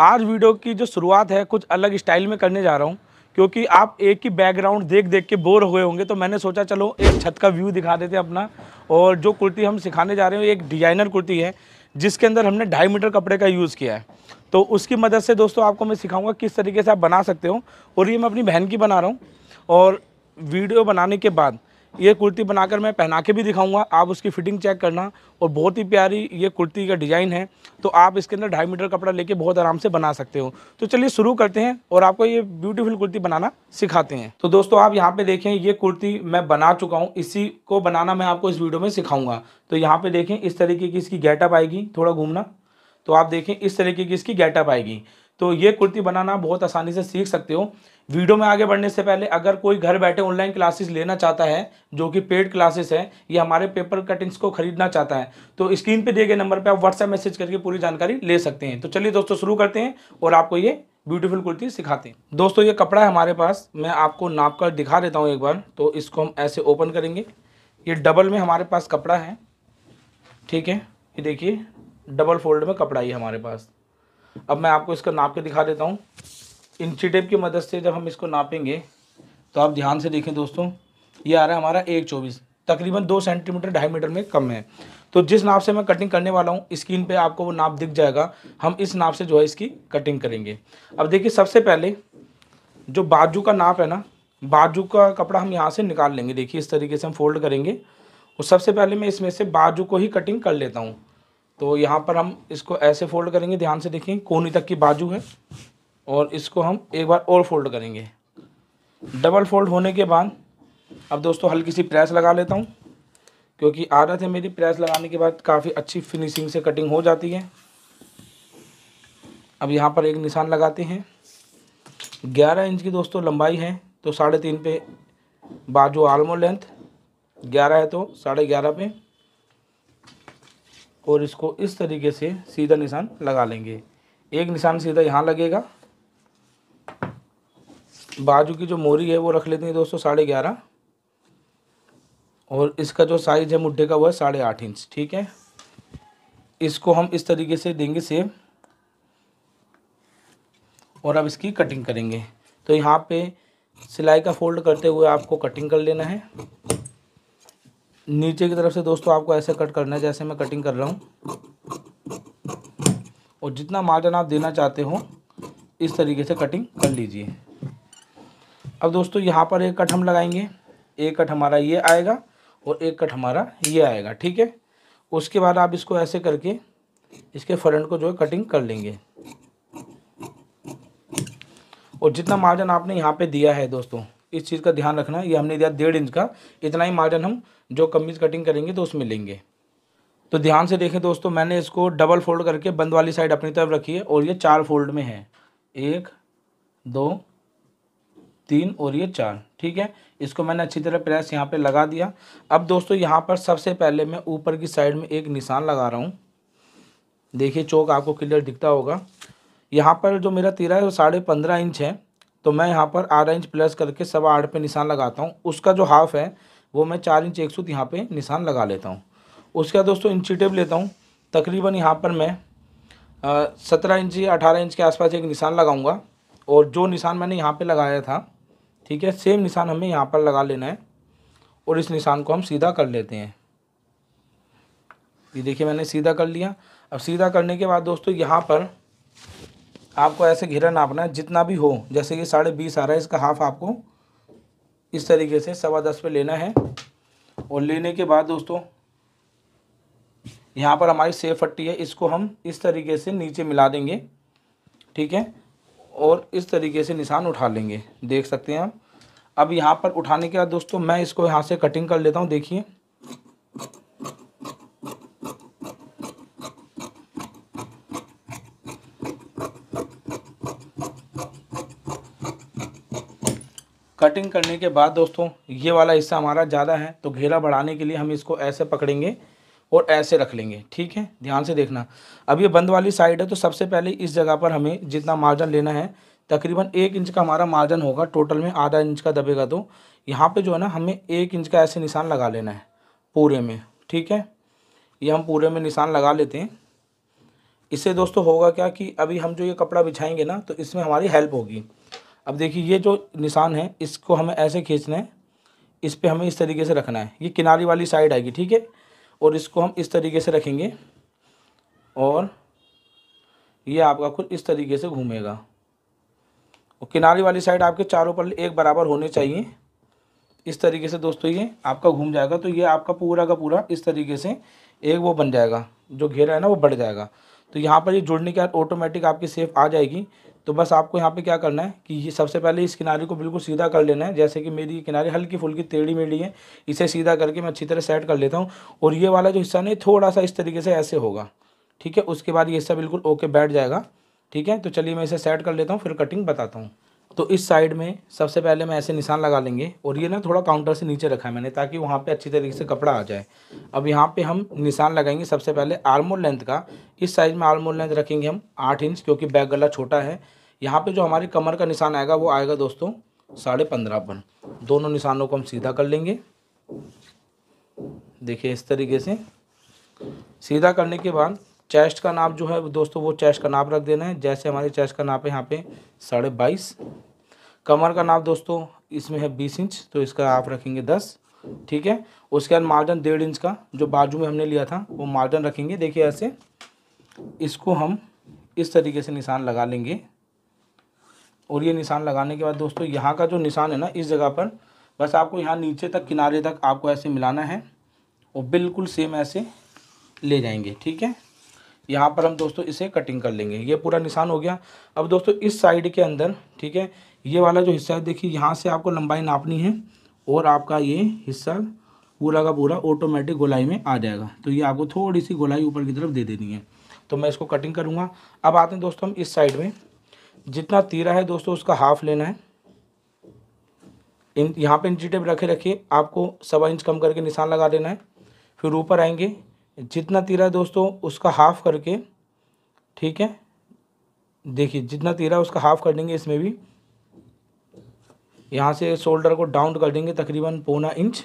आज वीडियो की जो शुरुआत है कुछ अलग स्टाइल में करने जा रहा हूँ क्योंकि आप एक ही बैकग्राउंड देख देख के बोर हुए होंगे तो मैंने सोचा चलो एक छत का व्यू दिखा देते हैं अपना और जो कुर्ती हम सिखाने जा रहे हैं एक डिजाइनर कुर्ती है जिसके अंदर हमने ढाई मीटर कपड़े का यूज़ किया है तो उसकी मदद से दोस्तों आपको मैं सिखाऊंगा किस तरीके से आप बना सकते हो और ये मैं अपनी बहन की बना रहा हूँ और वीडियो बनाने के बाद ये कुर्ती बनाकर मैं पहना के भी दिखाऊंगा आप उसकी फिटिंग चेक करना और बहुत ही प्यारी ये कुर्ती का डिज़ाइन है तो आप इसके अंदर ढाई मीटर कपड़ा लेके बहुत आराम से बना सकते हो तो चलिए शुरू करते हैं और आपको ये ब्यूटीफुल कुर्ती बनाना सिखाते हैं तो दोस्तों आप यहाँ पे देखें ये कुर्ती मैं बना चुका हूँ इसी को बनाना मैं आपको इस वीडियो में सिखाऊंगा तो यहाँ पर देखें इस तरीके की इसकी गेटअप आएगी थोड़ा घूमना तो आप देखें इस तरीके की इसकी गेटअप आएगी तो ये कुर्ती बनाना बहुत आसानी से सीख सकते हो वीडियो में आगे बढ़ने से पहले अगर कोई घर बैठे ऑनलाइन क्लासेस लेना चाहता है जो कि पेड क्लासेस है या हमारे पेपर कटिंग्स को खरीदना चाहता है तो स्क्रीन पे दिए गए नंबर पे आप व्हाट्सएप मैसेज करके पूरी जानकारी ले सकते हैं तो चलिए दोस्तों शुरू करते हैं और आपको ये ब्यूटीफुल कुर्ती सिखाते हैं दोस्तों ये कपड़ा है हमारे पास मैं आपको नाप कर दिखा देता हूँ एक बार तो इसको हम ऐसे ओपन करेंगे ये डबल में हमारे पास कपड़ा है ठीक है ये देखिए डबल फोल्ड में कपड़ा ही हमारे पास अब मैं आपको इसका नाप के दिखा देता हूँ इंची टेप की मदद से जब हम इसको नापेंगे तो आप ध्यान से देखें दोस्तों ये आ रहा है हमारा एक चौबीस तकरीबन दो सेंटीमीटर ढाई मीटर में कम है तो जिस नाप से मैं कटिंग करने वाला हूँ स्क्रीन पे आपको वो नाप दिख जाएगा हम इस नाप से जो है इसकी कटिंग करेंगे अब देखिए सबसे पहले जो बाजू का नाप है ना बाजू का कपड़ा हम यहाँ से निकाल लेंगे देखिए इस तरीके से हम फोल्ड करेंगे और सबसे पहले मैं इसमें से बाजू को ही कटिंग कर लेता हूँ तो यहाँ पर हम इसको ऐसे फोल्ड करेंगे ध्यान से देखें कोनी तक की बाजू है और इसको हम एक बार और फोल्ड करेंगे डबल फोल्ड होने के बाद अब दोस्तों हल्की सी प्रेस लगा लेता हूँ क्योंकि आदत है मेरी प्रेस लगाने के बाद काफ़ी अच्छी फिनिशिंग से कटिंग हो जाती है अब यहाँ पर एक निशान लगाते हैं ग्यारह इंच की दोस्तों लंबाई है तो साढ़े तीन पे बाजू आलमो लेंथ ग्यारह है तो साढ़े ग्यारह पे और इसको इस तरीके से सीधा निशान लगा लेंगे एक निशान सीधा यहाँ लगेगा बाजू की जो मोरी है वो रख लेते हैं दोस्तों साढ़े ग्यारह और इसका जो साइज़ है मुड्ढे का वो है साढ़े आठ इंच ठीक है इसको हम इस तरीके से देंगे सेव और अब इसकी कटिंग करेंगे तो यहाँ पे सिलाई का फोल्ड करते हुए आपको कटिंग कर लेना है नीचे की तरफ से दोस्तों आपको ऐसे कट करना है जैसे मैं कटिंग कर रहा हूँ और जितना मार्जिन आप देना चाहते हो इस तरीके से कटिंग कर लीजिए अब दोस्तों यहाँ पर एक कट हम लगाएंगे एक कट हमारा ये आएगा और एक कट हमारा ये आएगा ठीक है उसके बाद आप इसको ऐसे करके इसके फ्रंट को जो है कटिंग कर लेंगे और जितना मार्जिन आपने यहाँ पे दिया है दोस्तों इस चीज़ का ध्यान रखना ये हमने दिया डेढ़ इंच का इतना ही मार्जिन हम जो कमीज कटिंग करेंगे तो उसमें लेंगे तो ध्यान से देखें दोस्तों मैंने इसको डबल फोल्ड करके बंद वाली साइड अपनी तरफ रखी है और ये चार फोल्ड में है एक दो तीन और ये चार ठीक है इसको मैंने अच्छी तरह प्रेस यहाँ पे लगा दिया अब दोस्तों यहाँ पर सबसे पहले मैं ऊपर की साइड में एक निशान लगा रहा हूँ देखिए चौक आपको क्लियर दिखता होगा यहाँ पर जो मेरा तीरा है वो साढ़े पंद्रह इंच है तो मैं यहाँ पर आधा इंच प्लस करके सवा आठ पे निशान लगाता हूँ उसका जो हाफ है वो मैं चार इंच एक सूत यहाँ पर निशान लगा लेता हूँ उसके बाद दोस्तों इंची टेप लेता हूँ तकरीबन यहाँ पर मैं सत्रह इंच या अठारह इंच के आसपास एक निशान लगाऊंगा और जो निशान मैंने यहाँ पे लगाया था ठीक है सेम निशान हमें यहाँ पर लगा लेना है और इस निशान को हम सीधा कर लेते हैं ये देखिए मैंने सीधा कर लिया अब सीधा करने के बाद दोस्तों यहाँ पर आपको ऐसे घेरा नापना है जितना भी हो जैसे कि साढ़े बीस आ रहा है इसका हाफ आपको इस तरीके से सवा दस पे लेना है और लेने के बाद दोस्तों यहाँ पर हमारी सेफ पट्टी है इसको हम इस तरीके से नीचे मिला देंगे ठीक है और इस तरीके से निशान उठा लेंगे देख सकते हैं आप अब यहाँ पर उठाने के बाद दोस्तों मैं इसको यहाँ से कटिंग कर लेता हूँ देखिए कटिंग करने के बाद दोस्तों ये वाला हिस्सा हमारा ज़्यादा है तो घेरा बढ़ाने के लिए हम इसको ऐसे पकड़ेंगे और ऐसे रख लेंगे ठीक है ध्यान से देखना अब ये बंद वाली साइड है तो सबसे पहले इस जगह पर हमें जितना मार्जिन लेना है तकरीबन एक इंच का हमारा मार्जिन होगा टोटल में आधा इंच का दबेगा तो यहाँ पे जो है ना हमें एक इंच का ऐसे निशान लगा लेना है पूरे में ठीक है ये हम पूरे में निशान लगा लेते हैं इससे दोस्तों होगा क्या कि अभी हम जो ये कपड़ा बिछाएंगे ना तो इसमें हमारी हेल्प होगी अब देखिए ये जो निशान है इसको हमें ऐसे खींचना है इस पर हमें इस तरीके से रखना है ये किनारी वाली साइड आएगी ठीक है और इसको हम इस तरीके से रखेंगे और ये आपका कुछ इस तरीके से घूमेगा और किनारी वाली साइड आपके चारों पल एक बराबर होने चाहिए इस तरीके से दोस्तों ये आपका घूम जाएगा तो ये आपका पूरा का पूरा इस तरीके से एक वो बन जाएगा जो घेरा है ना वो बढ़ जाएगा तो यहाँ पर ये जुड़ने के बाद ऑटोमेटिक आपकी सेफ आ जाएगी तो बस आपको यहाँ पे क्या करना है कि ये सबसे पहले इस किनारे को बिल्कुल सीधा कर लेना है जैसे कि मेरी किनारे हल्की फुल्की टेढ़ी मेढ़ी है इसे सीधा करके मैं अच्छी तरह सेट कर लेता हूँ और ये वाला जो हिस्सा नहीं थोड़ा सा इस तरीके से ऐसे होगा ठीक है उसके बाद ये हिस्सा बिल्कुल ओके बैठ जाएगा ठीक है तो चलिए मैं इसे सेट कर लेता हूँ फिर कटिंग बताता हूँ तो इस साइड में सबसे पहले मैं ऐसे निशान लगा लेंगे और ये ना थोड़ा काउंटर से नीचे रखा है मैंने ताकि वहाँ पे अच्छी तरीके से कपड़ा आ जाए अब यहाँ पे हम निशान लगाएंगे सबसे पहले आर्मोल लेंथ का इस साइज़ में आर्मोल लेंथ रखेंगे हम आठ इंच क्योंकि बैक गला छोटा है यहाँ पे जो हमारी कमर का निशान आएगा वो आएगा दोस्तों साढ़े पंद्रह पर दोनों निशानों को हम सीधा कर लेंगे देखिए इस तरीके से सीधा करने के बाद चेस्ट का नाप जो है दोस्तों वो चेस्ट का नाप रख देना है जैसे हमारे चेस्ट का नाप है यहाँ पे साढ़े बाईस कमर का नाप दोस्तों इसमें है बीस इंच तो इसका आप रखेंगे दस ठीक है उसके बाद मार्जन डेढ़ इंच का जो बाजू में हमने लिया था वो मार्जन रखेंगे देखिए ऐसे इसको हम इस तरीके से निशान लगा लेंगे और ये निशान लगाने के बाद दोस्तों यहाँ का जो निशान है ना इस जगह पर बस आपको यहाँ नीचे तक किनारे तक आपको ऐसे मिलाना है और बिल्कुल सेम ऐसे ले जाएंगे ठीक है यहाँ पर हम दोस्तों इसे कटिंग कर लेंगे ये पूरा निशान हो गया अब दोस्तों इस साइड के अंदर ठीक है ये वाला जो हिस्सा है देखिए यहाँ से आपको लंबाई नापनी है और आपका ये हिस्सा पूरा का पूरा ऑटोमेटिक गोलाई में आ जाएगा तो ये आपको थोड़ी सी गोलाई ऊपर की तरफ दे देनी है तो मैं इसको कटिंग करूँगा अब आते हैं दोस्तों हम इस साइड में जितना तीरा है दोस्तों उसका हाफ लेना है इन यहाँ पे इंची टेप रखे रखिए आपको सवा इंच कम करके निशान लगा देना है फिर ऊपर आएंगे जितना तीरा है दोस्तों उसका हाफ करके ठीक है देखिए जितना तीरा उसका हाफ कर देंगे इसमें भी यहाँ से शोल्डर को डाउन कर देंगे तकरीबन पौना इंच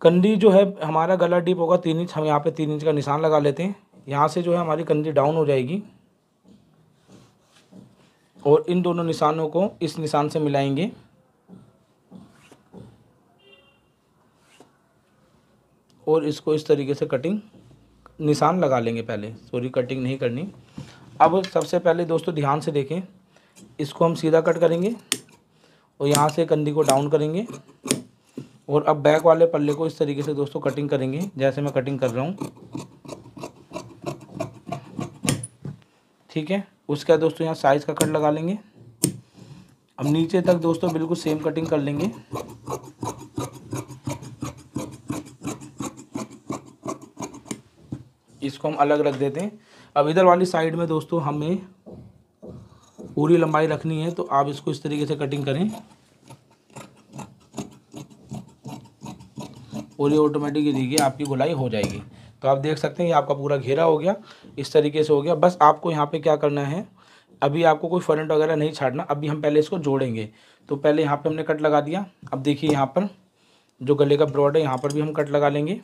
कंधी जो है हमारा गला डीप होगा तीन इंच हम यहाँ पे तीन इंच का निशान लगा लेते हैं यहाँ से जो है हमारी कंधी डाउन हो जाएगी और इन दोनों निशानों को इस निशान से मिलाएंगे और इसको इस तरीके से कटिंग निशान लगा लेंगे पहले सॉरी कटिंग नहीं करनी अब सबसे पहले दोस्तों ध्यान से देखें इसको हम सीधा कट करेंगे और यहाँ से कंधी को डाउन करेंगे और अब बैक वाले पल्ले को इस तरीके से दोस्तों कटिंग करेंगे जैसे मैं कटिंग कर रहा हूँ ठीक है उसका दोस्तों यहाँ साइज का कट लगा लेंगे अब नीचे तक दोस्तों बिल्कुल सेम कटिंग कर लेंगे इसको हम अलग रख देते हैं अब इधर वाली साइड में दोस्तों हमें पूरी लंबाई रखनी है तो आप इसको इस तरीके से कटिंग करें और ये देखिए आपकी गुलाई हो जाएगी तो आप देख सकते हैं ये आपका पूरा घेरा हो गया इस तरीके से हो गया बस आपको यहाँ पे क्या करना है अभी आपको कोई फ्रंट वगैरह नहीं छाटना अभी हम पहले इसको जोड़ेंगे तो पहले यहाँ पे हमने कट लगा दिया अब देखिए यहाँ पर जो गले का ब्रॉड है यहाँ पर भी हम कट लगा लेंगे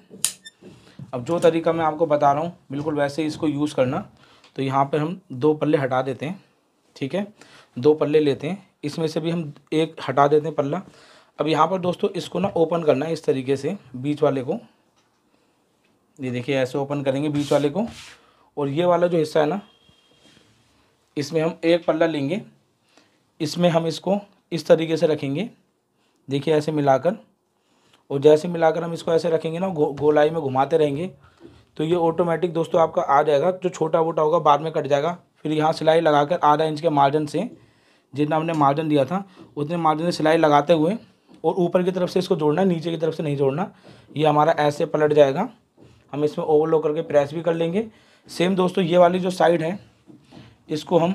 अब जो तरीका मैं आपको बता रहा हूँ बिल्कुल वैसे ही इसको यूज़ करना तो यहाँ पर हम दो पल्ले हटा देते हैं ठीक है दो पल्ले लेते हैं इसमें से भी हम एक हटा देते हैं पल्ला अब यहाँ पर दोस्तों इसको ना ओपन करना है इस तरीके से बीच वाले को ये देखिए ऐसे ओपन करेंगे बीच वाले को और ये वाला जो हिस्सा है ना इसमें हम एक पल्ला लेंगे इसमें हम इसको इस तरीके से रखेंगे देखिए ऐसे मिलाकर और जैसे मिलाकर हम इसको ऐसे रखेंगे ना गो, गोलाई में घुमाते रहेंगे तो ये ऑटोमेटिक दोस्तों आपका आ जाएगा जो छोटा मोटा होगा बाद में कट जाएगा फिर यहाँ सिलाई लगाकर आधा इंच के मार्जिन से जितना हमने मार्जिन दिया था उतने मार्जिन से सिलाई लगाते हुए और ऊपर की तरफ से इसको जोड़ना नीचे की तरफ से नहीं जोड़ना ये हमारा ऐसे पलट जाएगा हम इसमें ओवरलो करके प्रेस भी कर लेंगे सेम दोस्तों ये वाली जो साइड है इसको हम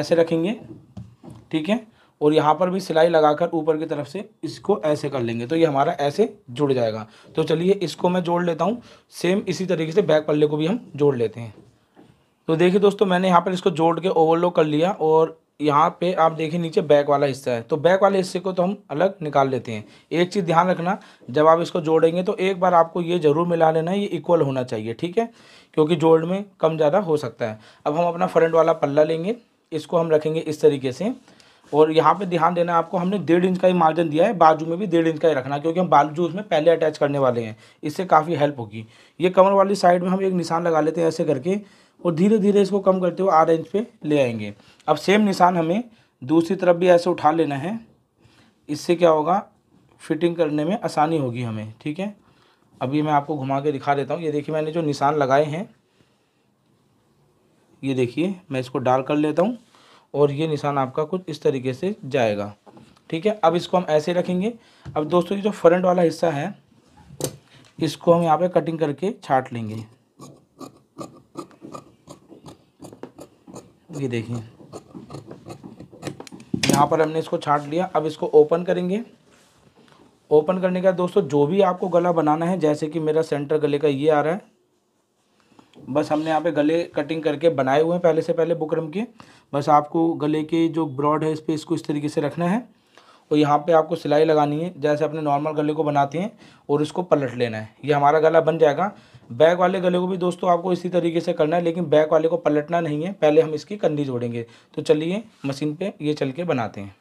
ऐसे रखेंगे ठीक है और यहाँ पर भी सिलाई लगाकर ऊपर की तरफ से इसको ऐसे कर लेंगे तो ये हमारा ऐसे जुड़ जाएगा तो चलिए इसको मैं जोड़ लेता हूँ सेम इसी तरीके से बैक पल्ले को भी हम जोड़ लेते हैं तो देखिए दोस्तों मैंने यहाँ पर इसको जोड़ के ओवरलो कर लिया और यहाँ पे आप देखिए नीचे बैक वाला हिस्सा है तो बैक वाले हिस्से को तो हम अलग निकाल लेते हैं एक चीज़ ध्यान रखना जब आप इसको जोड़ेंगे तो एक बार आपको ये ज़रूर मिला लेना ये इक्वल होना चाहिए ठीक है क्योंकि जोड़ में कम ज़्यादा हो सकता है अब हम अपना फ्रंट वाला पल्ला लेंगे इसको हम रखेंगे इस तरीके से और यहाँ पे ध्यान देना आपको हमने डेढ़ इंच का ही मार्जिन दिया है बाजू में भी डेढ़ इंच का ही रखना क्योंकि हम बाजू उसमें पहले अटैच करने वाले हैं इससे काफ़ी हेल्प होगी ये कमर वाली साइड में हम एक निशान लगा लेते हैं ऐसे करके और धीरे धीरे इसको कम करते हुए आधा इंच पे ले आएंगे अब सेम निशान हमें दूसरी तरफ भी ऐसे उठा लेना है इससे क्या होगा फिटिंग करने में आसानी होगी हमें ठीक है अभी मैं आपको घुमा के दिखा देता हूँ ये देखिए मैंने जो निशान लगाए हैं ये देखिए मैं इसको डाल कर लेता हूँ और ये निशान आपका कुछ इस तरीके से जाएगा ठीक है अब इसको हम ऐसे रखेंगे अब दोस्तों ये जो फ्रंट वाला हिस्सा है इसको हम यहाँ पे कटिंग करके छाट लेंगे ये देखिए यहाँ पर हमने इसको छाट लिया अब इसको ओपन करेंगे ओपन करने का दोस्तों जो भी आपको गला बनाना है जैसे कि मेरा सेंटर गले का ये आ रहा है बस हमने यहाँ पे गले कटिंग करके बनाए हुए हैं पहले से पहले बुकरम के बस आपको गले के जो ब्रॉड है स्पेस को इस तरीके से रखना है और यहाँ पे आपको सिलाई लगानी है जैसे अपने नॉर्मल गले को बनाते हैं और इसको पलट लेना है ये हमारा गला बन जाएगा बैक वाले गले को भी दोस्तों आपको इसी तरीके से करना है लेकिन बैक वाले को पलटना नहीं है पहले हम इसकी कंडी जोड़ेंगे तो चलिए मशीन पर ये चल के बनाते हैं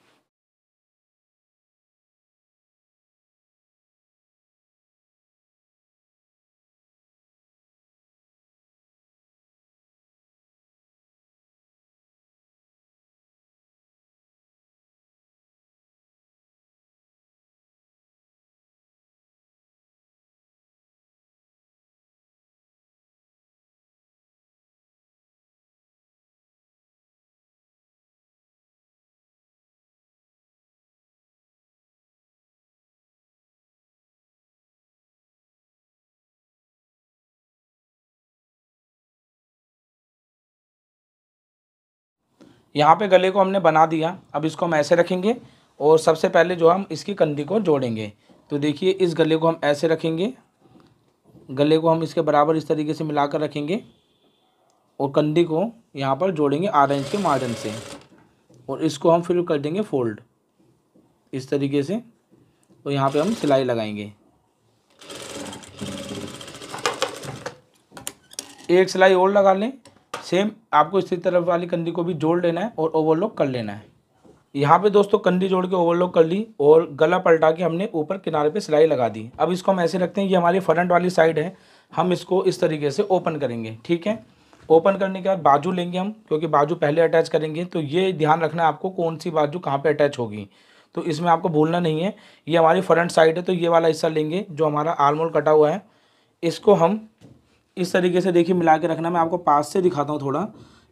यहाँ पे गले को हमने बना दिया अब इसको हम ऐसे रखेंगे और सबसे पहले जो हम इसकी कंधी को जोड़ेंगे तो देखिए इस गले को हम ऐसे रखेंगे गले को हम इसके बराबर इस तरीके से मिला रखेंगे और कंधी को यहाँ पर जोड़ेंगे आधा इंच के मार्जिन से और इसको हम फिर कर देंगे फोल्ड इस तरीके से और यहाँ पे हम सिलाई लगाएंगे एक सिलाई और लगा लें सेम आपको इसी तरफ वाली कंधी को भी जोड़ लेना है और ओवरलॉक कर लेना है यहाँ पे दोस्तों कंधी जोड़ के ओवरलॉक कर ली और गला पलटा के हमने ऊपर किनारे पे सिलाई लगा दी अब इसको हम ऐसे रखते हैं ये हमारी फ्रंट वाली साइड है हम इसको इस तरीके से ओपन करेंगे ठीक है ओपन करने के बाद बाजू लेंगे हम क्योंकि बाजू पहले अटैच करेंगे तो ये ध्यान रखना है आपको कौन सी बाजू कहाँ पर अटैच होगी तो इसमें आपको भूलना नहीं है ये हमारी फ्रंट साइड है तो ये वाला हिस्सा लेंगे जो हमारा आलमोल कटा हुआ है इसको हम इस तरीके से देखिए मिला के रखना मैं आपको पास से दिखाता हूँ थोड़ा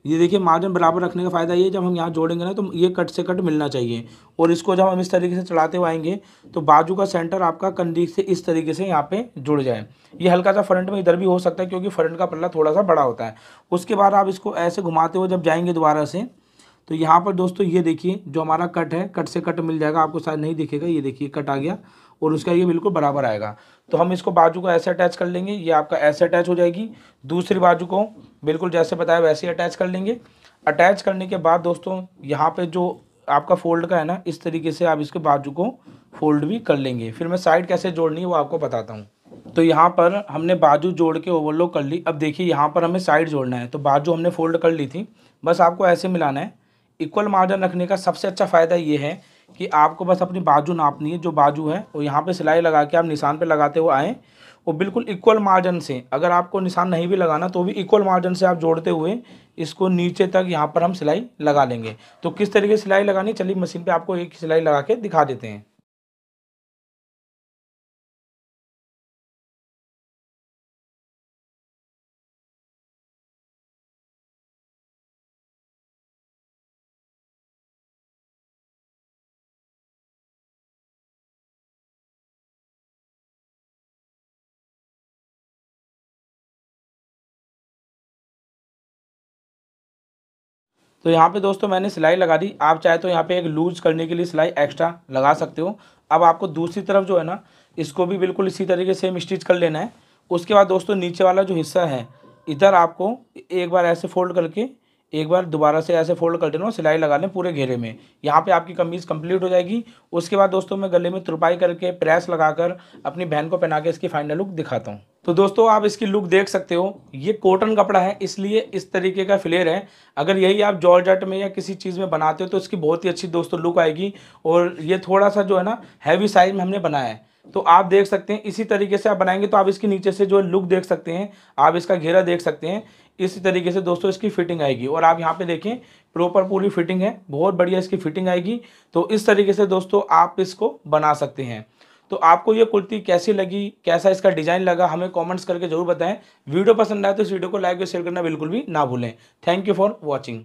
ये देखिए मार्जिन बराबर रखने का फ़ायदा ये जब हम यहाँ जोड़ेंगे ना तो ये कट से कट मिलना चाहिए और इसको जब हम इस तरीके से चढ़ाते हुए आएंगे तो बाजू का सेंटर आपका कंधी से इस तरीके से यहाँ पे जुड़ जाए ये हल्का सा फ्रंट में इधर भी हो सकता है क्योंकि फ्रंट का पल्ला थोड़ा सा बड़ा होता है उसके बाद आप इसको ऐसे घुमाते हुए जब जाएंगे दोबारा से तो यहाँ पर दोस्तों ये देखिए जो हमारा कट है कट से कट मिल जाएगा आपको शायद नहीं दिखेगा ये देखिए कट आ गया और उसका ये बिल्कुल बराबर आएगा तो हम इसको बाजू को ऐसे अटैच कर लेंगे ये आपका ऐसे अटैच हो जाएगी दूसरी बाजू को बिल्कुल जैसे बताया वैसे ही अटैच कर लेंगे अटैच करने के बाद दोस्तों यहाँ पे जो आपका फोल्ड का है ना इस तरीके से आप इसके बाजू को फोल्ड भी कर लेंगे फिर मैं साइड कैसे जोड़नी है वो आपको बताता हूँ तो यहाँ पर हमने बाजू जोड़ के ओवरलो कर ली अब देखिए यहाँ पर हमें साइड जोड़ना है तो बाजू हमने फोल्ड कर ली थी बस आपको ऐसे मिलाना है इक्वल मार्जिन रखने का सबसे अच्छा फ़ायदा ये है कि आपको बस अपनी बाजू नापनी है जो बाजू है वो यहाँ पे सिलाई लगा के आप निशान पे लगाते हुए आएँ वो बिल्कुल इक्वल मार्जिन से अगर आपको निशान नहीं भी लगाना तो भी इक्वल मार्जिन से आप जोड़ते हुए इसको नीचे तक यहाँ पर हम सिलाई लगा लेंगे तो किस तरीके से सिलाई लगानी चलिए मशीन पर आपको एक सिलाई लगा के दिखा देते हैं तो यहाँ पे दोस्तों मैंने सिलाई लगा दी आप चाहे तो यहाँ पे एक लूज करने के लिए सिलाई एक्स्ट्रा लगा सकते हो अब आपको दूसरी तरफ जो है ना इसको भी बिल्कुल इसी तरीके सेम स्टिच कर लेना है उसके बाद दोस्तों नीचे वाला जो हिस्सा है इधर आपको एक बार ऐसे फोल्ड करके एक बार दोबारा से ऐसे फोल्ड कर देना सिलाई लगा लें पूरे घेरे में यहाँ पे आपकी कमीज़ कंप्लीट हो जाएगी उसके बाद दोस्तों मैं गले में तुरपाई करके प्रेस लगाकर अपनी बहन को पहना के इसकी फाइनल लुक दिखाता हूँ तो दोस्तों आप इसकी लुक देख सकते हो ये कॉटन कपड़ा है इसलिए इस तरीके का फ्लेयर है अगर यही आप जॉर्जट में या किसी चीज़ में बनाते हो तो इसकी बहुत ही अच्छी दोस्तों लुक आएगी और ये थोड़ा सा जो है ना हैवी साइज में हमने बनाया है तो आप देख सकते हैं इसी तरीके से आप बनाएंगे तो आप इसके नीचे से जो लुक देख सकते हैं आप इसका घेरा देख सकते हैं इसी तरीके से दोस्तों इसकी फिटिंग आएगी और आप यहाँ पे देखें प्रॉपर पूरी फिटिंग है बहुत बढ़िया इसकी फिटिंग आएगी तो इस तरीके से दोस्तों आप इसको बना सकते हैं तो आपको ये कुर्ती कैसी लगी कैसा इसका डिज़ाइन लगा हमें कमेंट्स करके जरूर बताएं वीडियो पसंद आए तो इस वीडियो को लाइक और शेयर करना बिल्कुल भी ना भूलें थैंक यू फॉर वॉचिंग